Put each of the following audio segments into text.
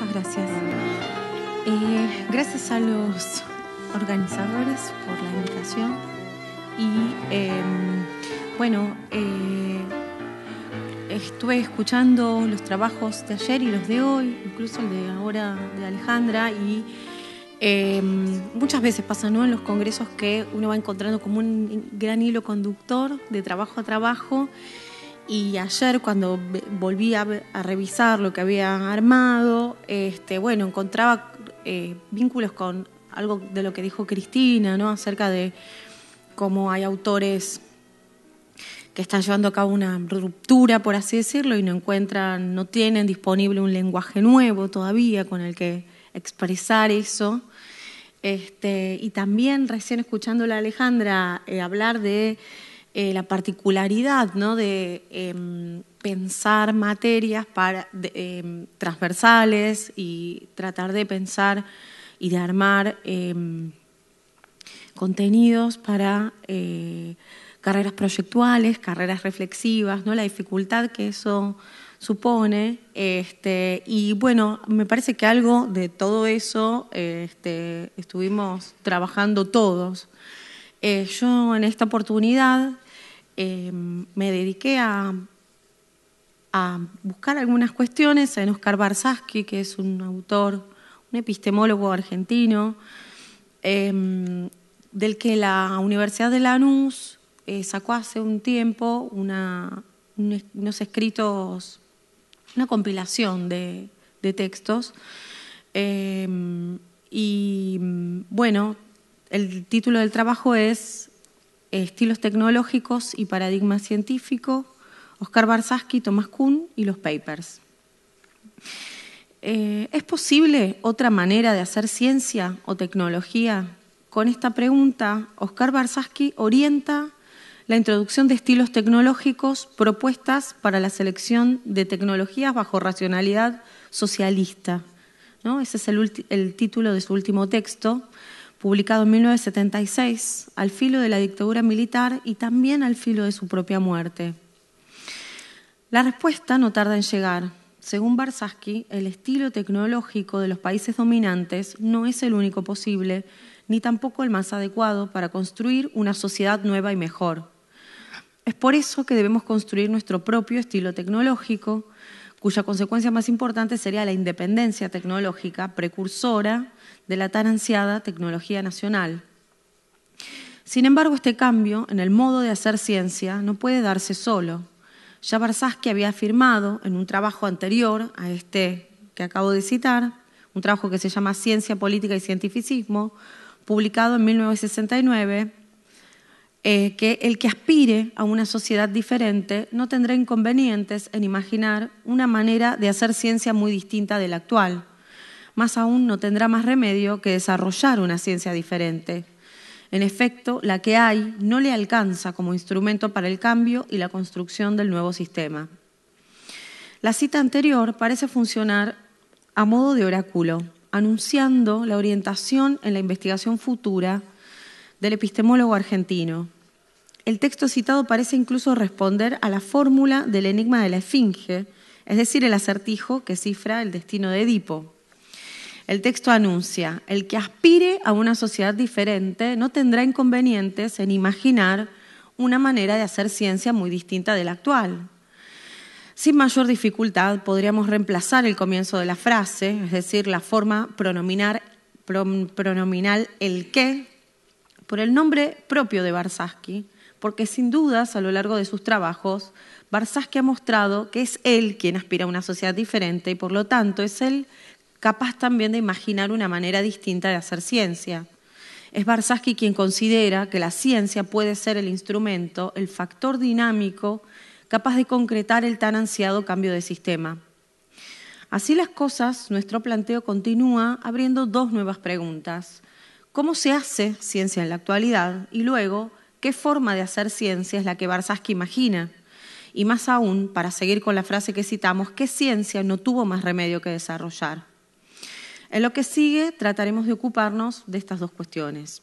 muchas gracias. gracias a los organizadores por la invitación y em, bueno, eh, estuve escuchando los trabajos de ayer y los de hoy, incluso el de ahora de Alejandra y em, muchas veces pasa ¿no? en los congresos que uno va encontrando como un gran hilo conductor de trabajo a trabajo y ayer cuando volví a, revisar lo que habían armado, este, bueno, encontraba eh, vínculos con algo de lo que dijo Cristina, ¿no? Acerca de cómo hay autores que están llevando a cabo una ruptura, por así decirlo, y no encuentran, no tienen disponible un lenguaje nuevo todavía con el que expresar eso. Este, y también recién escuchando a Alejandra eh, hablar de eh, la particularidad ¿no? de em, pensar materias para, em, transversales y tratar de pensar y de armar em, contenidos para eh, carreras proyectuales, carreras reflexivas, ¿no? la dificultad que eso supone. Este, y bueno, me parece que algo de todo eso este, estuvimos trabajando todos. Eh, yo en esta oportunidad Em, me dediqué a, buscar algunas cuestiones en Oscar Barsaski, que es un autor, un epistemólogo argentino, em, del que la Universidad de Lanús eh, sacó hace un tiempo una, unos escritos, una compilación de, textos. Em, y bueno, el título del trabajo es Estilos tecnológicos y paradigma científico, Oscar Barsaski, Tomás Kuhn y los papers. Eh, ¿Es posible otra manera de hacer ciencia o tecnología? Con esta pregunta, Oscar Barsaski orienta la introducción de estilos tecnológicos propuestas para la selección de tecnologías bajo racionalidad socialista. ¿no? Ese es el título de su último texto publicado en 1976, al filo de la dictadura militar y también al filo de su propia muerte. La respuesta no tarda en llegar. Según Barsaski, el estilo tecnológico de los países dominantes no es el único posible, ni tampoco el más adecuado para construir una sociedad nueva y mejor. Es por eso que debemos construir nuestro propio estilo tecnológico, cuya consecuencia más importante sería la independencia tecnológica precursora de la tan ansiada tecnología nacional. Sin embargo, este cambio en el modo de hacer ciencia no puede darse solo. Ya Barsaski había afirmado en un trabajo anterior a este que acabo de citar, un trabajo que se llama Ciencia, Política y Cientificismo, publicado en 1969, eh, que el que aspire a una sociedad diferente no tendrá inconvenientes en imaginar una manera de hacer ciencia muy distinta de la actual más aún no tendrá más remedio que desarrollar una ciencia diferente. En efecto, la que hay no le alcanza como instrumento para el cambio y la construcción del nuevo sistema. La cita anterior parece funcionar a modo de oráculo, anunciando la orientación en la investigación futura del epistemólogo argentino. El texto citado parece incluso responder a la fórmula del enigma de la esfinge, es decir, el acertijo que cifra el destino de Edipo. El texto anuncia, el que aspire a una sociedad diferente no tendrá inconvenientes en imaginar una manera de hacer ciencia muy distinta de la actual. Sin mayor dificultad podríamos reemplazar el comienzo de la frase, es decir, la forma pronominal el que, por el nombre propio de Barsaski, porque sin dudas a lo largo de sus trabajos, Barsaski ha mostrado que es él quien aspira a una sociedad diferente y por lo tanto es él capaz también de imaginar una manera distinta de hacer ciencia. Es Barsaski quien considera que la ciencia puede ser el instrumento, el factor dinámico capaz de concretar el tan ansiado cambio de sistema. Así las cosas, nuestro planteo continúa abriendo dos nuevas preguntas. ¿Cómo se hace ciencia en la actualidad? Y luego, ¿qué forma de hacer ciencia es la que Barsaski imagina? Y más aún, para seguir con la frase que citamos, ¿qué ciencia no tuvo más remedio que desarrollar? En lo que sigue trataremos de ocuparnos de estas dos cuestiones.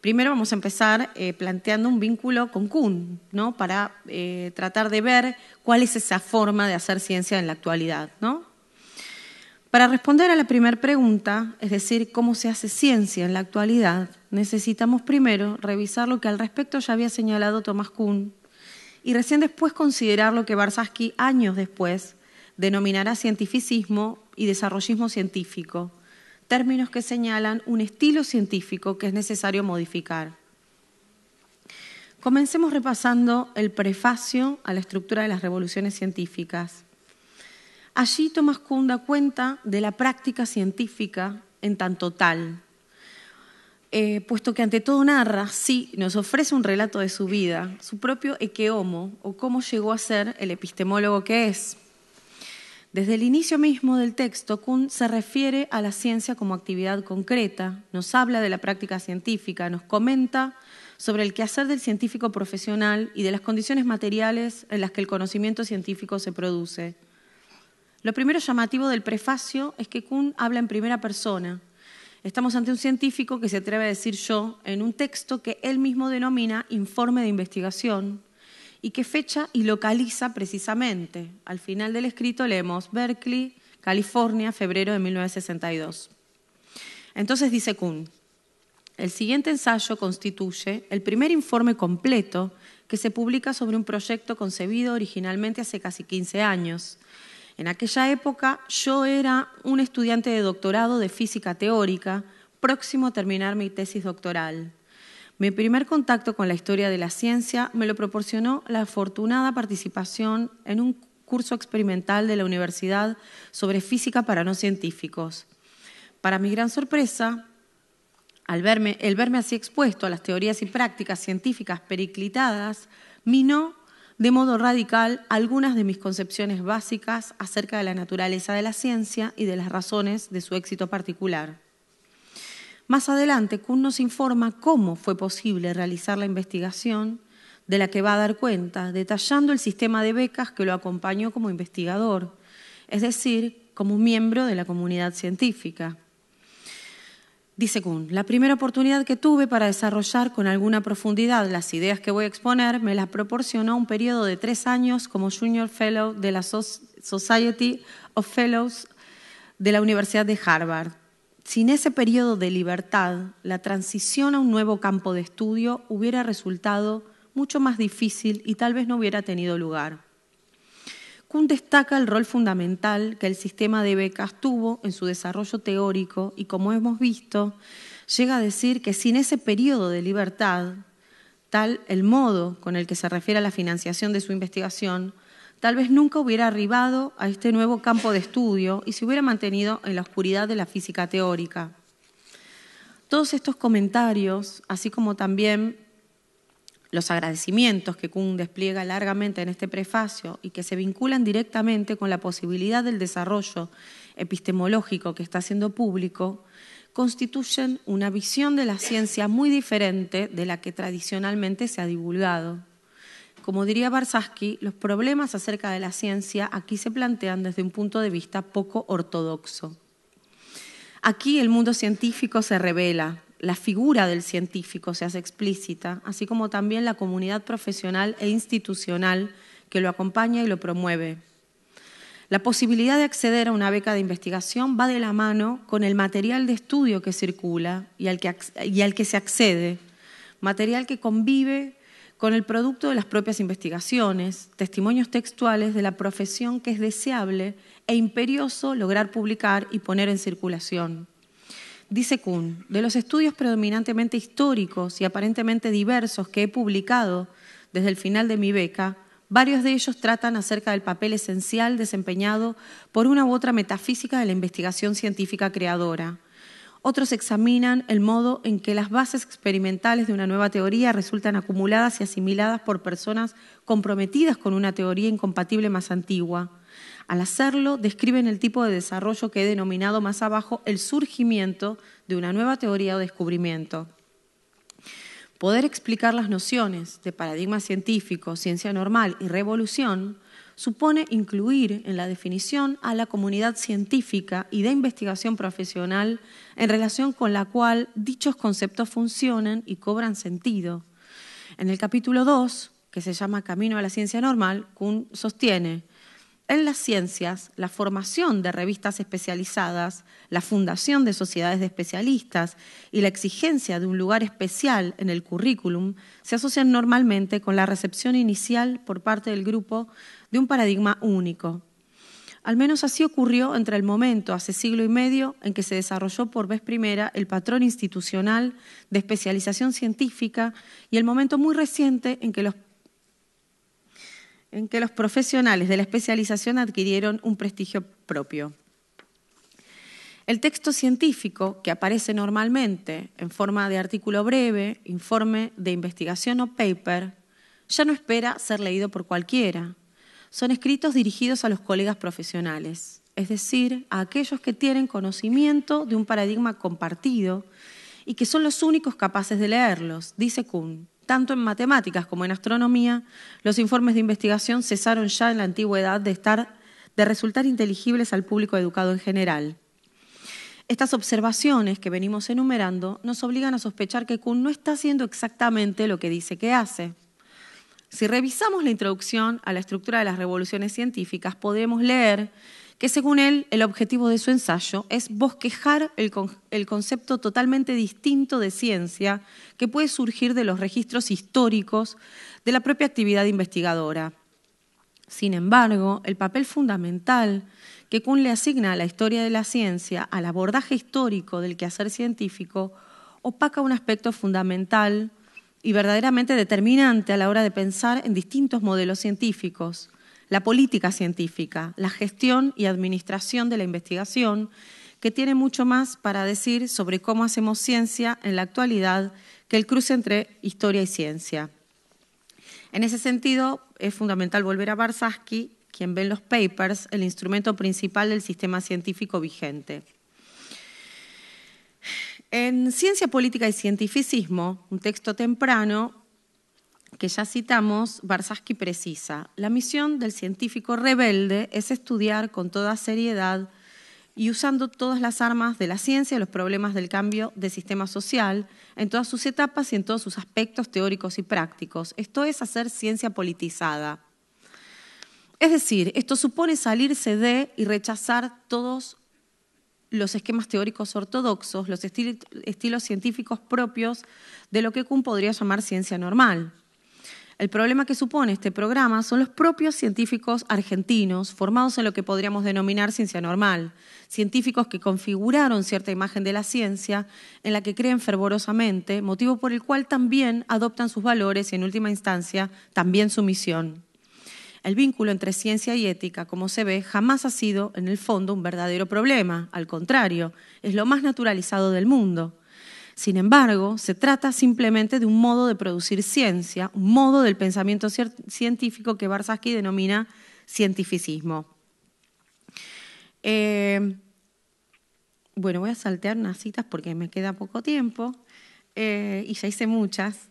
Primero vamos a empezar eh, planteando un vínculo con Kuhn, ¿no? para eh, tratar de ver cuál es esa forma de hacer ciencia en la actualidad. Para responder a la primera pregunta, es decir, cómo se hace ciencia en la actualidad, necesitamos primero revisar lo que al respecto ya había señalado Thomas Kuhn y recién después considerar lo que Barsasky años después denominará cientificismo y desarrollismo científico, términos que señalan un estilo científico que es necesario modificar. Comencemos repasando el prefacio a la estructura de las revoluciones científicas. Allí Tomás Kuhn da cuenta de la práctica científica en tanto tal, eh, puesto que ante todo narra, sí, nos ofrece un relato de su vida, su propio equeomo o cómo llegó a ser el epistemólogo que es. Desde el inicio mismo del texto, Kuhn se refiere a la ciencia como actividad concreta, nos habla de la práctica científica, nos comenta sobre el quehacer del científico profesional y de las condiciones materiales en las que el conocimiento científico se produce. Lo primero llamativo del prefacio es que Kuhn habla en primera persona. Estamos ante un científico que se atreve a decir yo en un texto que él mismo denomina informe de investigación, y que fecha y localiza precisamente. Al final del escrito leemos Berkeley, California, febrero de 1962. Entonces dice Kuhn, el siguiente ensayo constituye el primer informe completo que se publica sobre un proyecto concebido originalmente hace casi 15 años. En aquella época yo era un estudiante de doctorado de física teórica, próximo a terminar mi tesis doctoral. Mi primer contacto con la historia de la ciencia me lo proporcionó la afortunada participación en un curso experimental de la universidad sobre física para no científicos. Para mi gran sorpresa, el verme así expuesto a las teorías y prácticas científicas periclitadas, minó de modo radical algunas de mis concepciones básicas acerca de la naturaleza de la ciencia y de las razones de su éxito particular. Más adelante, Kuhn nos informa cómo fue posible realizar la investigación de la que va a dar cuenta, detallando el sistema de becas que lo acompañó como investigador, es decir, como miembro de la comunidad científica. Dice Kuhn, la primera oportunidad que tuve para desarrollar con alguna profundidad las ideas que voy a exponer me las proporcionó un periodo de tres años como Junior Fellow de la Society of Fellows de la Universidad de Harvard. Sin ese periodo de libertad, la transición a un nuevo campo de estudio hubiera resultado mucho más difícil y tal vez no hubiera tenido lugar. Kuhn destaca el rol fundamental que el sistema de becas tuvo en su desarrollo teórico y, como hemos visto, llega a decir que sin ese periodo de libertad, tal el modo con el que se refiere a la financiación de su investigación, tal vez nunca hubiera arribado a este nuevo campo de estudio y se hubiera mantenido en la oscuridad de la física teórica. Todos estos comentarios, así como también los agradecimientos que Kuhn despliega largamente en este prefacio y que se vinculan directamente con la posibilidad del desarrollo epistemológico que está haciendo público, constituyen una visión de la ciencia muy diferente de la que tradicionalmente se ha divulgado. Como diría Barsaski, los problemas acerca de la ciencia aquí se plantean desde un punto de vista poco ortodoxo. Aquí el mundo científico se revela, la figura del científico se hace explícita, así como también la comunidad profesional e institucional que lo acompaña y lo promueve. La posibilidad de acceder a una beca de investigación va de la mano con el material de estudio que circula y al que, y al que se accede, material que convive con el producto de las propias investigaciones, testimonios textuales de la profesión que es deseable e imperioso lograr publicar y poner en circulación. Dice Kuhn, de los estudios predominantemente históricos y aparentemente diversos que he publicado desde el final de mi beca, varios de ellos tratan acerca del papel esencial desempeñado por una u otra metafísica de la investigación científica creadora otros examinan el modo en que las bases experimentales de una nueva teoría resultan acumuladas y asimiladas por personas comprometidas con una teoría incompatible más antigua. Al hacerlo, describen el tipo de desarrollo que he denominado más abajo el surgimiento de una nueva teoría o descubrimiento. Poder explicar las nociones de paradigma científico, ciencia normal y revolución supone incluir en la definición a la comunidad científica y de investigación profesional en relación con la cual dichos conceptos funcionan y cobran sentido. En el capítulo 2, que se llama Camino a la Ciencia Normal, Kuhn sostiene, en las ciencias, la formación de revistas especializadas, la fundación de sociedades de especialistas y la exigencia de un lugar especial en el currículum se asocian normalmente con la recepción inicial por parte del grupo de un paradigma único. Al menos así ocurrió entre el momento, hace siglo y medio, en que se desarrolló por vez primera el patrón institucional de especialización científica y el momento muy reciente en que los profesionales de la especialización adquirieron un prestigio propio. El texto científico, que aparece normalmente en forma de artículo breve, informe de investigación o paper, ya no espera ser leído por cualquiera son escritos dirigidos a los colegas profesionales, es decir, a aquellos que tienen conocimiento de un paradigma compartido y que son los únicos capaces de leerlos, dice Kuhn. Tanto en matemáticas como en astronomía, los informes de investigación cesaron ya en la antigüedad de, estar, de resultar inteligibles al público educado en general. Estas observaciones que venimos enumerando nos obligan a sospechar que Kuhn no está haciendo exactamente lo que dice que hace. Si revisamos la introducción a la estructura de las revoluciones científicas, podemos leer que según él el objetivo de su ensayo es bosquejar el, concepto totalmente distinto de ciencia que puede surgir de los registros históricos de la propia actividad investigadora. Sin embargo, el papel fundamental que Kuhn le asigna a la historia de la ciencia, al abordaje histórico del quehacer científico, opaca un aspecto fundamental y verdaderamente determinante a la hora de pensar en distintos modelos científicos, la política científica, la gestión y administración de la investigación, que tiene mucho más para decir sobre cómo hacemos ciencia en la actualidad que el cruce entre historia y ciencia. En ese sentido, es fundamental volver a Barsaski, quien ve en los papers el instrumento principal del sistema científico vigente. En Ciencia Política y Cientificismo, un texto temprano que ya citamos, Barsaski precisa, la misión del científico rebelde es estudiar con toda seriedad y usando todas las armas de la ciencia los problemas del cambio de sistema social en todas sus etapas y en todos sus aspectos teóricos y prácticos. Esto es hacer ciencia politizada. Es decir, esto supone salirse de y rechazar todos los esquemas teóricos ortodoxos, los estilos científicos propios de lo que Kuhn podría llamar ciencia normal. El problema que supone este programa son los propios científicos argentinos formados en lo que podríamos denominar ciencia normal, científicos que configuraron cierta imagen de la ciencia en la que creen fervorosamente, motivo por el cual también adoptan sus valores y en última instancia también su misión. El vínculo entre ciencia y ética, como se ve, jamás ha sido, en el fondo, un verdadero problema. Al contrario, es lo más naturalizado del mundo. Sin embargo, se trata simplemente de un modo de producir ciencia, un modo del pensamiento científico que Barsaski denomina cientificismo. Eh, bueno, voy a saltear unas citas porque me queda poco tiempo eh, y ya hice muchas.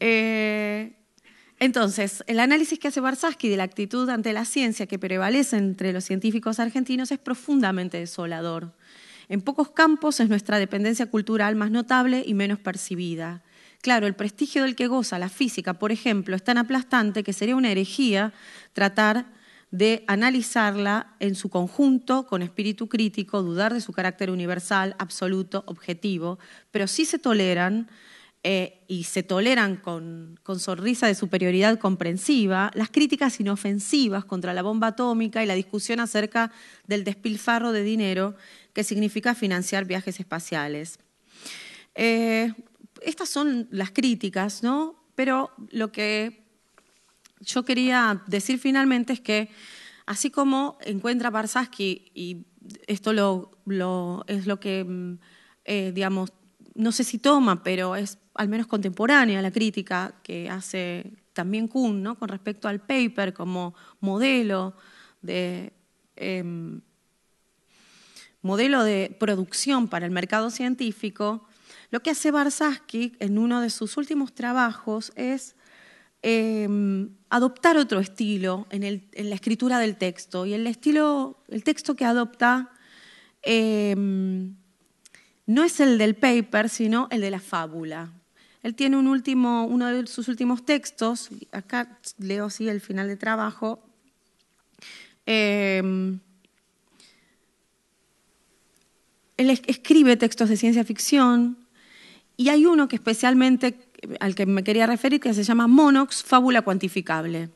Eh, entonces, el análisis que hace Barsaski de la actitud ante la ciencia que prevalece entre los científicos argentinos es profundamente desolador. En pocos campos es nuestra dependencia cultural más notable y menos percibida. Claro, el prestigio del que goza la física, por ejemplo, es tan aplastante que sería una herejía tratar de analizarla en su conjunto, con espíritu crítico, dudar de su carácter universal, absoluto, objetivo, pero sí se toleran eh, y se toleran con, sonrisa de superioridad comprensiva las críticas inofensivas contra la bomba atómica y la discusión acerca del despilfarro de dinero que significa financiar viajes espaciales. Eh, estas son las críticas, Pero lo que yo quería decir finalmente es que así como encuentra Barsaski, y esto es lo que, mm, eh, digamos, no sé si toma, pero es al menos contemporánea, la crítica que hace también Kuhn con respecto al paper como modelo de, em, modelo de producción para el mercado científico, lo que hace Barsaski en uno de sus últimos trabajos es em, adoptar otro estilo en, la escritura del texto. Y el, estilo, el texto que adopta em, no es el del paper, sino el de la fábula. Él tiene un último, uno de sus últimos textos, acá leo sí el final de trabajo. Em, él escribe textos de ciencia ficción y hay uno que especialmente al que me quería referir que se llama Monox, Fábula Cuantificable.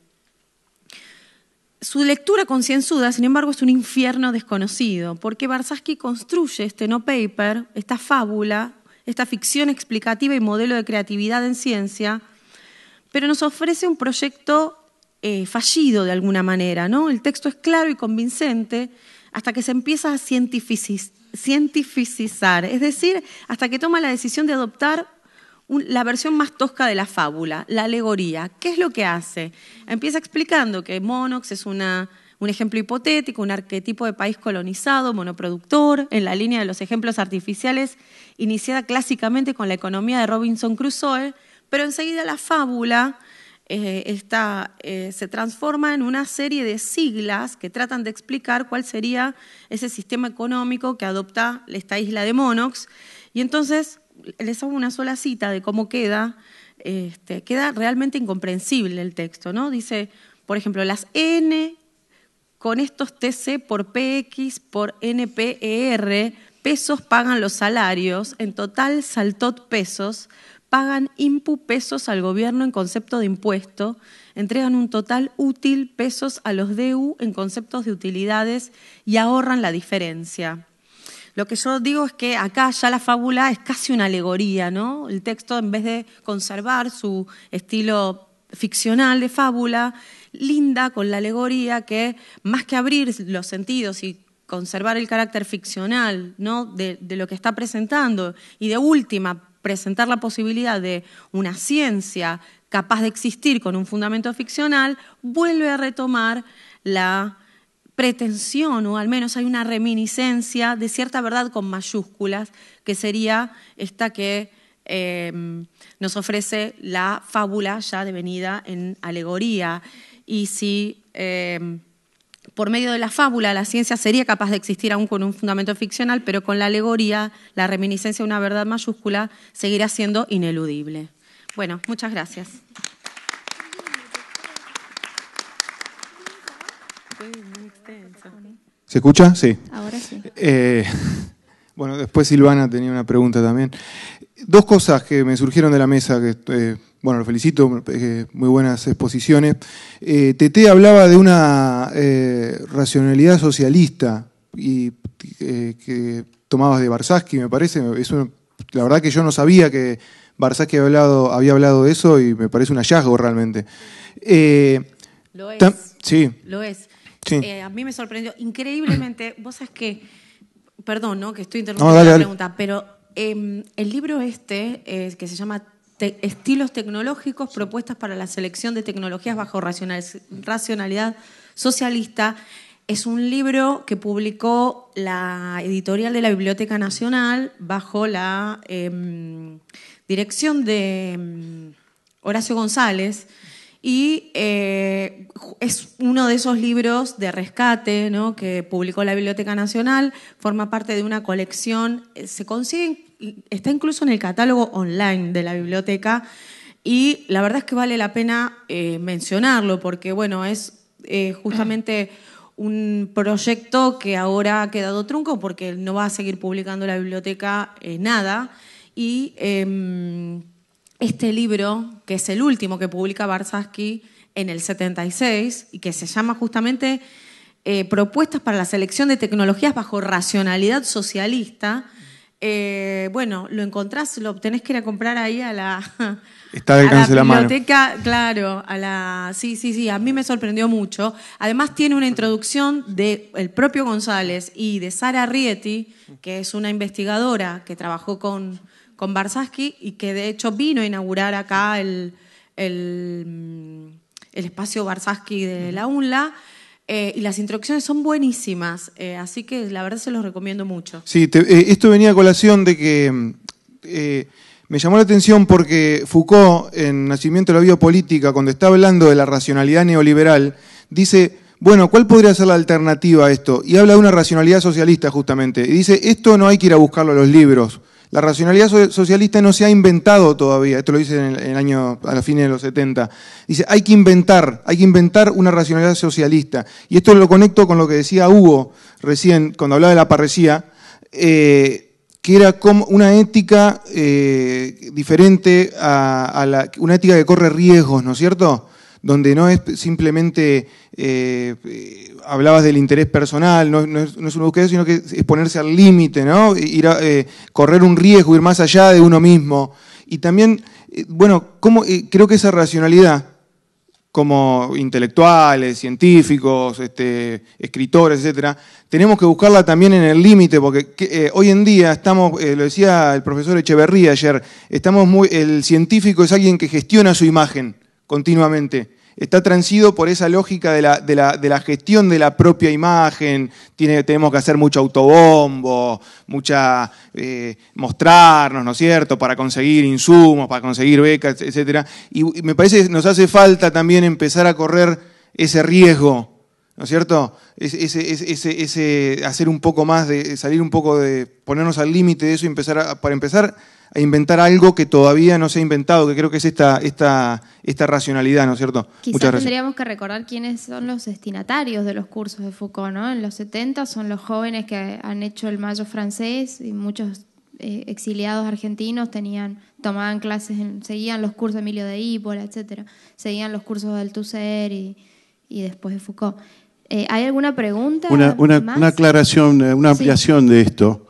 Su lectura concienzuda, sin embargo, es un infierno desconocido, porque barzaski construye este no paper, esta fábula, esta ficción explicativa y modelo de creatividad en ciencia, pero nos ofrece un proyecto eh, fallido de alguna manera. ¿no? El texto es claro y convincente hasta que se empieza a cientificizar es decir, hasta que toma la decisión de adoptar la versión más tosca de la fábula, la alegoría. ¿Qué es lo que hace? Empieza explicando que Monox es una un ejemplo hipotético, un arquetipo de país colonizado, monoproductor, en la línea de los ejemplos artificiales, iniciada clásicamente con la economía de Robinson Crusoe, pero enseguida la fábula eh, eh, se transforma en una serie de siglas que tratan de explicar cuál sería ese sistema económico que adopta esta isla de Monox. Y entonces les hago una sola cita de cómo queda, este, queda realmente incomprensible el texto, ¿no? Dice, por ejemplo, las N con estos TC por PX por NPER, pesos pagan los salarios, en total saltot pesos, pagan impu pesos al gobierno en concepto de impuesto, entregan un total útil pesos a los DU en conceptos de utilidades y ahorran la diferencia. Lo que yo digo es que acá ya la fábula es casi una alegoría, ¿no? El texto, en vez de conservar su estilo ficcional de fábula, linda con la alegoría que, más que abrir los sentidos y conservar el carácter ficcional ¿no? de, lo que está presentando, y de última, presentar la posibilidad de una ciencia capaz de existir con un fundamento ficcional, vuelve a retomar la pretensión, o al menos hay una reminiscencia de cierta verdad con mayúsculas, que sería esta que eh, nos ofrece la fábula ya devenida en alegoría y si eh, por medio de la fábula la ciencia sería capaz de existir aún con un fundamento ficcional, pero con la alegoría, la reminiscencia de una verdad mayúscula seguirá siendo ineludible. Bueno, muchas gracias. ¿Se escucha? Sí. Ahora sí. Eh, bueno, después Silvana tenía una pregunta también. Dos cosas que me surgieron de la mesa que eh, bueno, lo felicito, muy buenas exposiciones. Eh, hablaba de una eh, racionalidad socialista y, eh, que tomabas de Barsaski, me parece. Es la verdad que yo no sabía que Barsaski había hablado, de eso y me parece un hallazgo realmente. Eh, lo es. Sí. Lo es. a mí me sorprendió increíblemente. Vos sabés que, perdón, ¿no? que estoy interrumpiendo la pregunta, pero em, el libro este, que se llama estilos tecnológicos, propuestas para la selección de tecnologías bajo racionalidad socialista. Es un libro que publicó la editorial de la Biblioteca Nacional bajo la em, dirección de em, Horacio González, y eh, es uno de esos libros de rescate ¿no? que publicó la Biblioteca Nacional, forma parte de una colección, eh, se consigue, está incluso en el catálogo online de la biblioteca. Y la verdad es que vale la pena eh, mencionarlo, porque bueno, es justamente un proyecto que ahora ha quedado trunco porque no va a seguir publicando la biblioteca nada. Y em, este libro, que es el último que publica Barsaski en el 76 y que se llama justamente eh, Propuestas para la selección de tecnologías bajo racionalidad socialista. Eh, bueno, lo encontrás, lo tenés que ir a comprar ahí a la, Está la, biblioteca, claro, a la, sí, sí, sí, a mí me sorprendió mucho. Además tiene una introducción del el propio González y de Sara Rieti, que es una investigadora que trabajó con con Barsaski y que de hecho vino a inaugurar acá el, espacio Barsaski de la UNLA. Eh, y las introducciones son buenísimas, eh, así que la verdad se los recomiendo mucho. Sí, eh, esto venía a colación de que me llamó la atención porque Foucault, en Nacimiento de la Biopolítica, cuando está hablando de la racionalidad neoliberal, dice, bueno, ¿cuál podría ser la alternativa a esto? Y habla de una racionalidad socialista justamente. Y dice, esto no hay que ir a buscarlo a los libros. La racionalidad socialista no se ha inventado todavía, esto lo dice en el año, a la fines de los 70. Dice, hay que inventar, hay que inventar una racionalidad socialista. Y esto lo conecto con lo que decía Hugo recién, cuando hablaba de la parresía, eh, que era como una ética eh, diferente a, a la, una ética que corre riesgos, ¿no es cierto? donde no es simplemente, eh, hablabas del interés personal, no, es, una búsqueda, sino que es ponerse al límite, ¿no? Ir eh, correr un riesgo, ir más allá de uno mismo. Y también, eh, bueno, creo que esa racionalidad, como intelectuales, científicos, este, escritores, etcétera, tenemos que buscarla también en el límite, porque hoy en día estamos, lo decía el profesor Echeverría ayer, estamos muy, el científico es alguien que gestiona su imagen continuamente está transido por esa lógica de la, gestión de la propia imagen, tenemos que hacer mucho autobombo, mucha eh, mostrarnos, ¿no es cierto?, para conseguir insumos, para conseguir becas, etc. Y me parece que nos hace falta también empezar a correr ese riesgo, ¿no es cierto? Ese, hacer un poco más, de salir un poco de, ponernos al límite de eso y empezar a, para empezar a inventar algo que todavía no se ha inventado, que creo que es esta, esta, esta racionalidad, ¿no es cierto? Quizás tendríamos que recordar quiénes son los destinatarios de los cursos de Foucault, ¿no? En los 70 son los jóvenes que han hecho el mayo francés y muchos eh, exiliados argentinos tenían, tomaban clases, seguían los cursos de Emilio de Ípora, etcétera, seguían los cursos de Tusser y, y después de Foucault. Eh, ¿Hay alguna pregunta? Una, aclaración, eh, una ampliación de esto.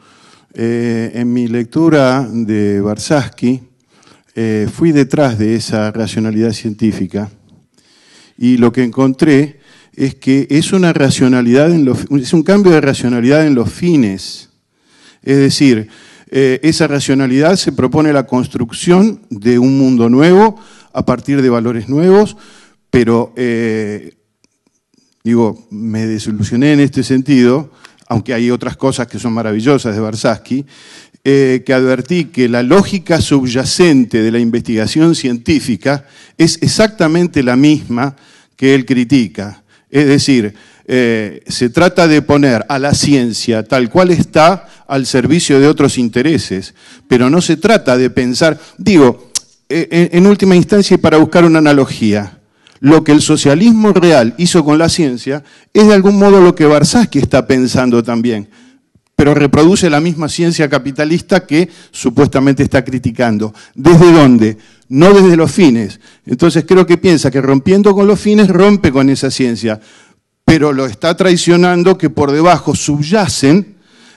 Eh, en mi lectura de Barsaski, eh, fui detrás de esa racionalidad científica y lo que encontré es que es, una racionalidad en es un cambio de racionalidad en los fines. Es decir, eh, esa racionalidad se propone la construcción de un mundo nuevo a partir de valores nuevos, pero digo, me desilusioné en este sentido aunque hay otras cosas que son maravillosas de Barsaski, eh, que advertí que la lógica subyacente de la investigación científica es exactamente la misma que él critica. Es decir, eh, se trata de poner a la ciencia tal cual está al servicio de otros intereses, pero no se trata de pensar, digo, eh, en, última instancia para buscar una analogía, lo que el socialismo real hizo con la ciencia es de algún modo lo que Varsaski está pensando también, pero reproduce la misma ciencia capitalista que supuestamente está criticando. ¿Desde dónde? No desde los fines. Entonces creo que piensa que rompiendo con los fines rompe con esa ciencia, pero lo está traicionando que por debajo subyacen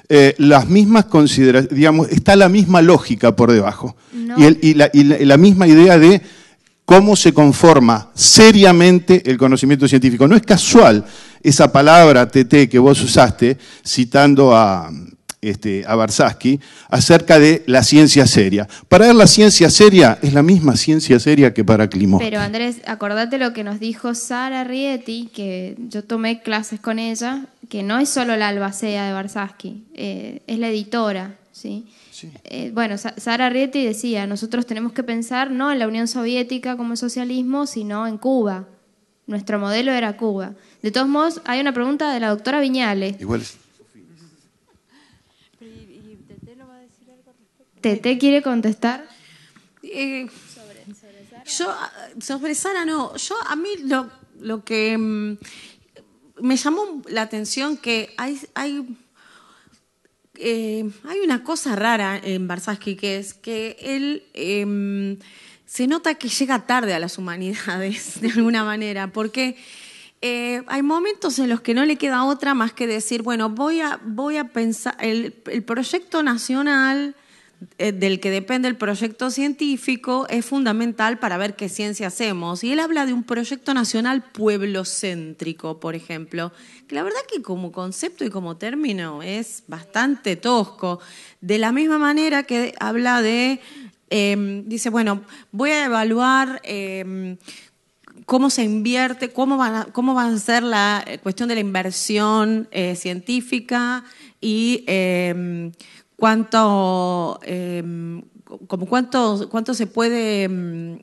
eh, las mismas consideraciones, digamos, está la misma lógica por debajo y la misma idea de cómo se conforma seriamente el conocimiento científico. No es casual esa palabra TT que vos usaste, citando a, este, a acerca de la ciencia seria. Para él la ciencia seria es la misma ciencia seria que para climó. Pero Andrés, acordate lo que nos dijo Sara Rieti, que yo tomé clases con ella, que no es solo la albacea de Barsaski, eh, es la editora, ¿sí? Eh, bueno, Sara Rieti decía, nosotros tenemos que pensar no en la Unión Soviética como socialismo, sino en Cuba. Nuestro modelo era Cuba. De todos modos, hay una pregunta de la doctora Viñales. Igual es... Tete quiere contestar. sobre, eh, Sara. Yo, sobre Sara no, yo a mí lo, lo que mm, me llamó la atención que hay, hay eh, hay una cosa rara en Barsaski que es que él em, se nota que llega tarde a las humanidades, de alguna manera, porque eh, hay momentos en los que no le queda otra más que decir, bueno, voy a, voy a pensar, el proyecto nacional eh, del que depende el proyecto científico es fundamental para ver qué ciencia hacemos. Y él habla de un proyecto nacional pueblocéntrico, por ejemplo, que la verdad que como concepto y como término es bastante tosco. De la misma manera que habla de, em, dice, bueno, voy a evaluar... Em, cómo se invierte, cómo va a, cómo a ser la eh, cuestión de la inversión eh, científica y em, cuánto, em, como cuánto, se puede... Em,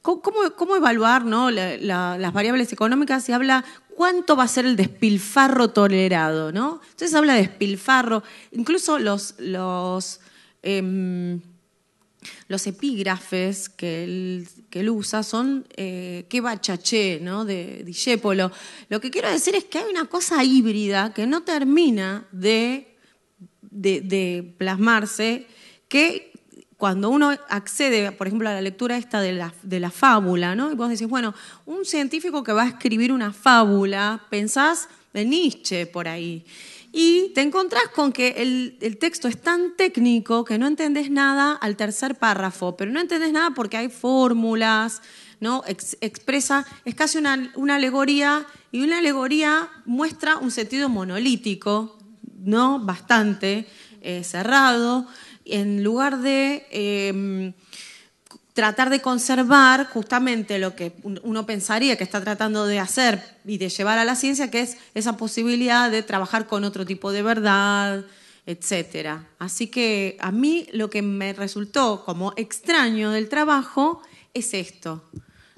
¿Cómo, evaluar las variables económicas? y habla cuánto va a ser el despilfarro tolerado, ¿no? Entonces habla de despilfarro, incluso los, los, em, epígrafes que él, que él, usa son eh, qué bachaché, ¿no? De diépolo. Lo que quiero decir es que hay una cosa híbrida que no termina de de, plasmarse, que cuando uno accede, por ejemplo, a la lectura esta de la, fábula, ¿no? Y vos decís, bueno, un científico que va a escribir una fábula, pensás de Nietzsche por ahí. Y te encontrás con que el, texto es tan técnico que no entendés nada al tercer párrafo, pero no entendés nada porque hay fórmulas, ¿no? expresa, es casi una alegoría, y una alegoría muestra un sentido monolítico, ¿no? bastante eh, cerrado, en lugar de em, tratar de conservar justamente lo que uno pensaría que está tratando de hacer y de llevar a la ciencia, que es esa posibilidad de trabajar con otro tipo de verdad, etcétera. Así que a mí lo que me resultó como extraño del trabajo es esto,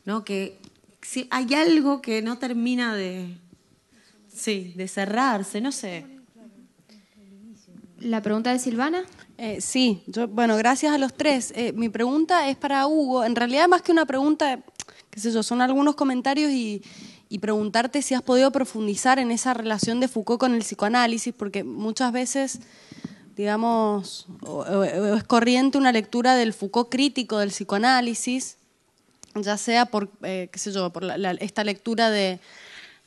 ¿no? Que si hay algo que no termina de, sí, de cerrarse, no sé la pregunta de Silvana. Eh, sí, yo, bueno, gracias a los tres. Eh, mi pregunta es para Hugo. En realidad, más que una pregunta, qué sé yo, son algunos comentarios y, preguntarte si has podido profundizar en esa relación de Foucault con el psicoanálisis, porque muchas veces digamos, es corriente una lectura del Foucault crítico del psicoanálisis, ya sea por, eh, qué sé yo, por esta lectura de,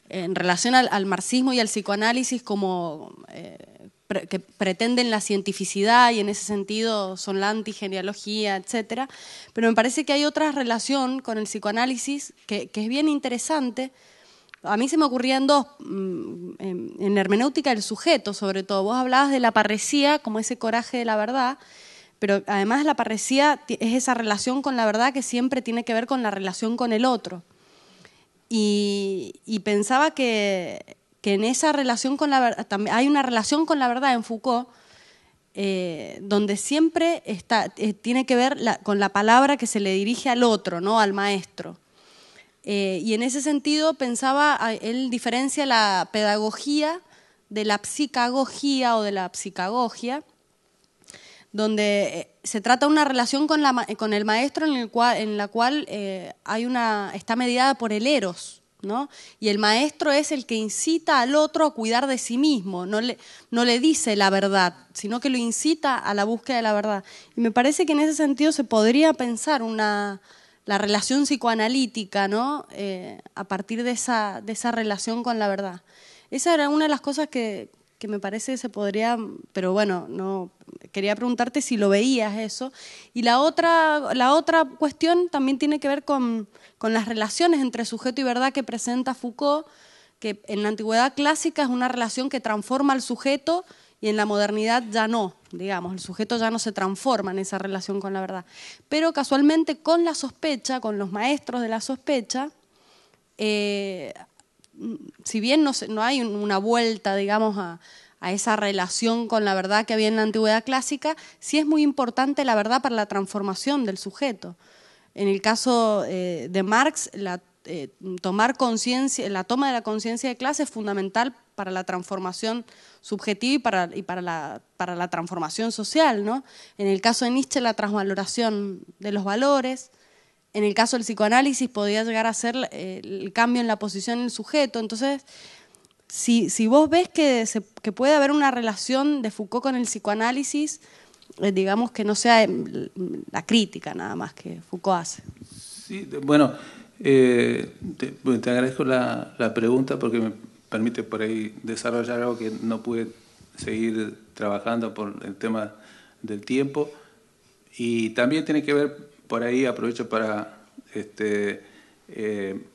en relación al, marxismo y al psicoanálisis como, que pretenden la cientificidad y en ese sentido son la antigenealogía, etcétera Pero me parece que hay otra relación con el psicoanálisis que, es bien interesante. A mí se me ocurrían dos, mm, en, hermenéutica el sujeto sobre todo. Vos hablabas de la parresía como ese coraje de la verdad, pero además la parresía es esa relación con la verdad que siempre tiene que ver con la relación con el otro. y pensaba que que en esa relación con la verdad, hay una relación con la verdad en Foucault, eh, donde siempre está, eh, tiene que ver con la palabra que se le dirige al otro, ¿no? al maestro. Eh, y en ese sentido pensaba, él diferencia la pedagogía de la psicagogía o de la psicagogía, donde se trata una relación con, con el maestro en, el cual, en la cual hay una, está mediada por el eros, y el maestro es el que incita al otro a cuidar de sí mismo, no le, dice la verdad, sino que lo incita a la búsqueda de la verdad. Y me parece que en ese sentido se podría pensar una, la relación psicoanalítica, ¿no? Eh, a partir de esa, de esa relación con la verdad. Esa era una de las cosas que, que me parece que se podría, pero bueno, no quería preguntarte si lo veías eso. Y la otra, la otra cuestión también tiene que ver con, las relaciones entre sujeto y verdad que presenta Foucault, que en la antigüedad clásica es una relación que transforma al sujeto y en la modernidad ya no, digamos, el sujeto ya no se transforma en esa relación con la verdad. Pero casualmente con la sospecha, con los maestros de la sospecha, eh, si bien no, hay una vuelta, digamos, a, esa relación con la verdad que había en la antigüedad clásica, sí es muy importante la verdad para la transformación del sujeto. En el caso eh, de Marx, la, eh, la toma de la conciencia de clase es fundamental para la transformación subjetiva y para, la, para la transformación social. ¿no? En el caso de Nietzsche, la transvaloración de los valores en el caso del psicoanálisis podía llegar a ser eh, el cambio en la posición del sujeto. Entonces, si, si vos ves que, que, puede haber una relación de Foucault con el psicoanálisis, eh, digamos que no sea em, la crítica nada más que Foucault hace. Sí, eh, bueno, te, agradezco la, la, pregunta porque me permite por ahí desarrollar algo que no pude seguir trabajando por el tema del tiempo. Y también tiene que ver por ahí aprovecho para este, eh,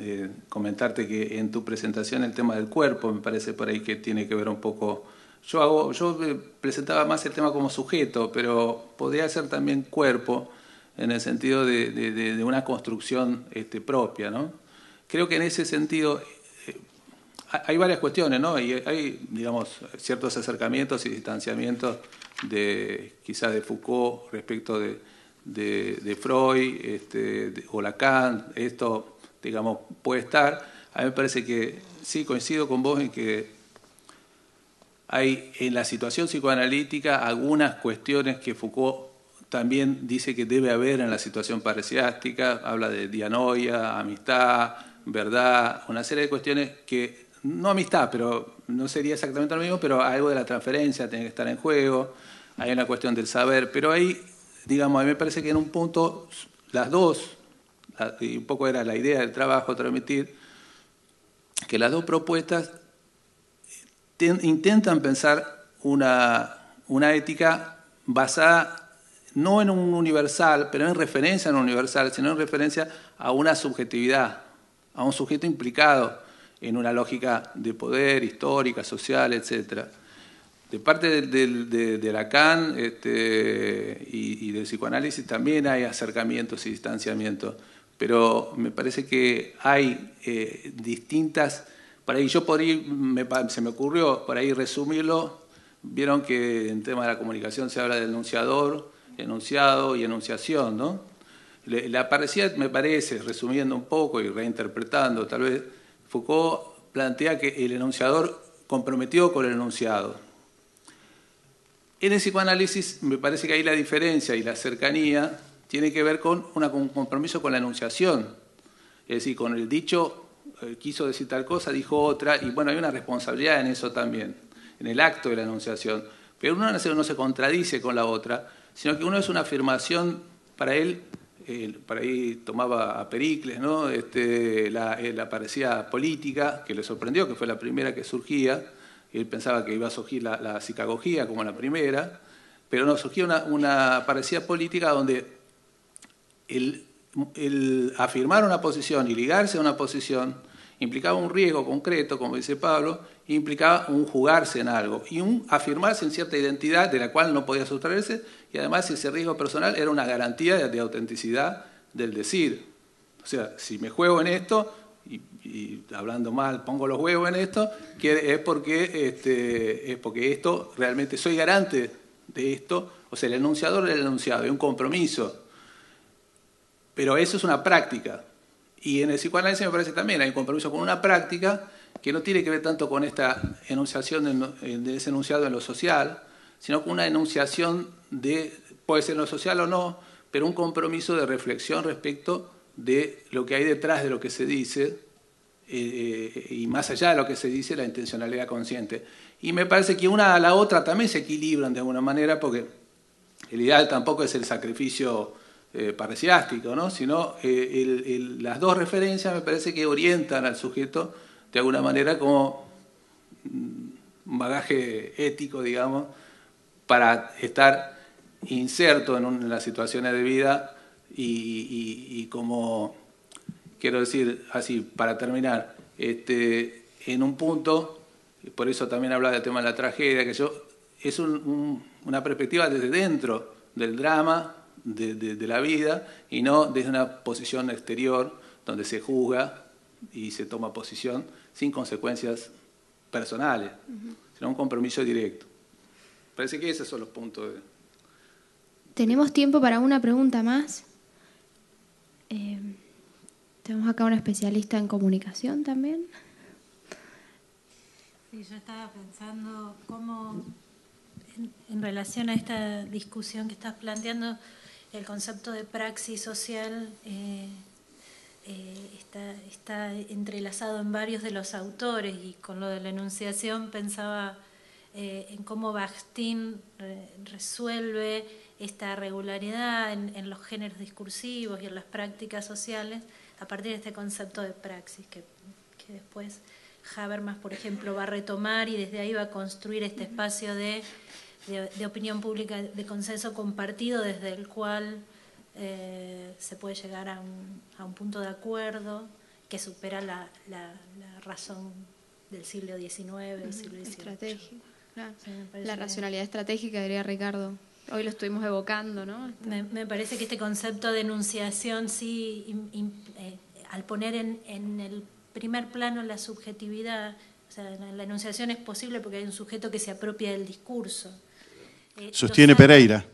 eh, comentarte que en tu presentación el tema del cuerpo me parece por ahí que tiene que ver un poco. Yo yo eh, presentaba más el tema como sujeto, pero podría ser también cuerpo en el sentido de, una construcción este, propia, Creo que en ese sentido hay varias cuestiones, Y hay, digamos, ciertos acercamientos y distanciamientos de quizás de Foucault respecto de, de, Freud este, de, o Lacan, esto, digamos, puede estar. A mí me parece que sí, coincido con vos en que hay en la situación psicoanalítica algunas cuestiones que Foucault también dice que debe haber en la situación pareciástica, habla de dianoia, amistad, verdad, una serie de cuestiones que, no amistad, pero no sería exactamente lo mismo, pero algo de la transferencia tiene que estar en juego, hay una cuestión del saber, pero hay digamos, a mí me parece que en un punto las dos, y un poco era la idea del trabajo, transmitir, que las dos propuestas intentan pensar una, ética basada no en un universal, pero en referencia a un universal, sino en referencia a una subjetividad, a un sujeto implicado en una lógica de poder histórica, social, etcétera de parte de, la CAN Lacan y, del psicoanálisis también hay acercamientos y distanciamientos, pero me parece que hay eh, distintas, Para ahí yo podría, se me ocurrió por ahí resumirlo, vieron que en tema de la comunicación se habla de enunciador, enunciado y enunciación, ¿no? me parece, resumiendo un poco y reinterpretando, tal vez Foucault plantea que el enunciador comprometió con el enunciado, en el psicoanálisis me parece que ahí la diferencia y la cercanía tiene que ver con un compromiso con la enunciación, es decir, con el dicho, eh, quiso decir tal cosa, dijo otra, y bueno, hay una responsabilidad en eso también, en el acto de la enunciación. Pero una no se, no se contradice con la otra, sino que uno es una afirmación para él, eh, para ahí tomaba a Pericles, ¿no? Este, la, eh, la política, que le sorprendió, que fue la primera que surgía, él pensaba que iba a surgir la, psicagogía como la primera, pero no, surgió una, una parecida política donde el, afirmar una posición y ligarse a una posición implicaba un riesgo concreto, como dice Pablo, implicaba un jugarse en algo y un afirmarse en cierta identidad de la cual no podía sustraerse y además ese riesgo personal era una garantía de autenticidad del decir. O sea, si me juego en esto, y hablando mal, pongo los huevos en esto, que es porque, este, es porque esto realmente soy garante de esto, o sea, el enunciador del enunciado, es un compromiso. Pero eso es una práctica. Y en el psicoanálisis me parece también hay un compromiso con una práctica que no tiene que ver tanto con esta enunciación eh, de ese enunciado en lo social, sino con una enunciación de, puede ser en lo social o no, pero un compromiso de reflexión respecto de lo que hay detrás de lo que se dice eh, y más allá de lo que se dice, la intencionalidad consciente. Y me parece que una a la otra también se equilibran de alguna manera, porque el ideal tampoco es el sacrificio eh, sino eh, las dos referencias me parece que orientan al sujeto de alguna manera como un mm, bagaje ético, digamos, para estar inserto en, las situaciones de vida y, y como quiero decir, así para terminar, este, en un punto, por eso también hablaba del tema de la tragedia, que yo, es una perspectiva desde dentro del drama, de, la vida, y no desde una posición exterior donde se juzga y se toma posición sin consecuencias personales, sino un compromiso directo. Parece que esos son los puntos. ¿Tenemos tiempo para una pregunta más? Eh, tenemos acá una especialista en comunicación también. Sí, yo estaba pensando cómo, en, relación a esta discusión que estás planteando, el concepto de praxis social eh, eh, está, entrelazado en varios de los autores y con lo de la enunciación pensaba eh, en cómo Bakhtin resuelve esta regularidad en, los géneros discursivos y en las prácticas sociales a partir de este concepto de praxis que, después Habermas, por ejemplo, va a retomar y desde ahí va a construir este espacio de, de, opinión pública, de consenso compartido desde el cual eh, se puede llegar a un, a un, punto de acuerdo que supera la, la, razón del siglo XIX, del siglo la racionalidad estratégica, diría Ricardo, hoy lo estuvimos evocando, ¿no? Me, parece que este concepto de enunciación, sí, eh, al poner en, el primer plano la subjetividad, o sea, la, enunciación es posible porque hay un sujeto que se apropia del discurso. Eh, Sostiene Pereira.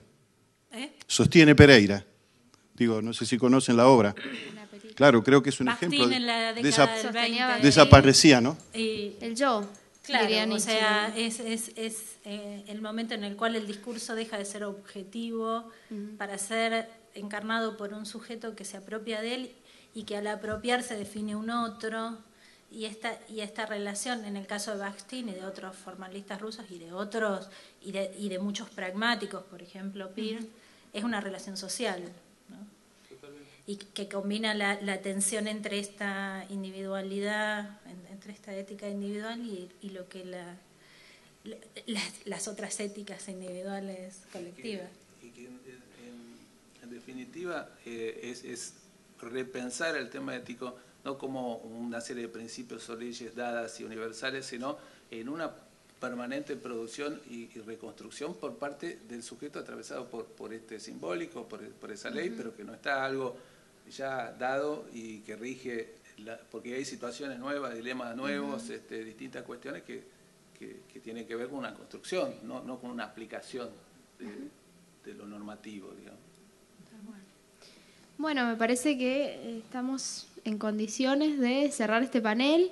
¿Eh? Sostiene Pereira. Digo, no sé si conocen la obra. Claro, creo que es un ejemplo. de, Desaparecía, ¿no? el yo. Claro, o sea, es, eh, el momento en el cual el discurso deja de ser objetivo para ser encarnado por un sujeto que se apropia de él y que al apropiarse define un otro. Y esta, y esta relación, en el caso de Bakhtin y de otros formalistas rusos y de otros, y de, y de muchos pragmáticos, por ejemplo, Peirce, es una relación social y que combina la, tensión entre esta individualidad, entre esta ética individual y, lo que las, otras éticas individuales colectivas. Y que, en, definitiva eh, es, repensar el tema ético no como una serie de principios o leyes dadas y universales, sino en una permanente producción y, reconstrucción por parte del sujeto atravesado por, este simbólico, por, esa ley, pero que no está algo ya dado y que rige, porque hay situaciones nuevas, dilemas nuevos, este, distintas cuestiones que, que, que, tienen que ver con una construcción, no, con una aplicación de, lo normativo, digamos. Bueno, me parece que eh, estamos en condiciones de cerrar este panel,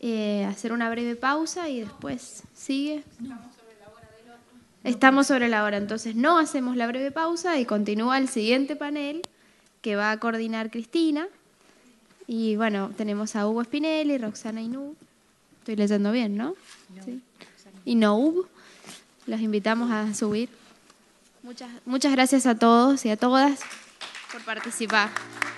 eh, hacer una breve pausa y después sigue. Estamos sobre la hora, entonces no hacemos la breve pausa y continúa el siguiente panel que va a coordinar Cristina. Y bueno, tenemos a Hugo Spinelli, Roxana Inú. Estoy leyendo bien, ¿no? no Y Los invitamos a subir. Muchas, muchas gracias a todos y a todas por participar.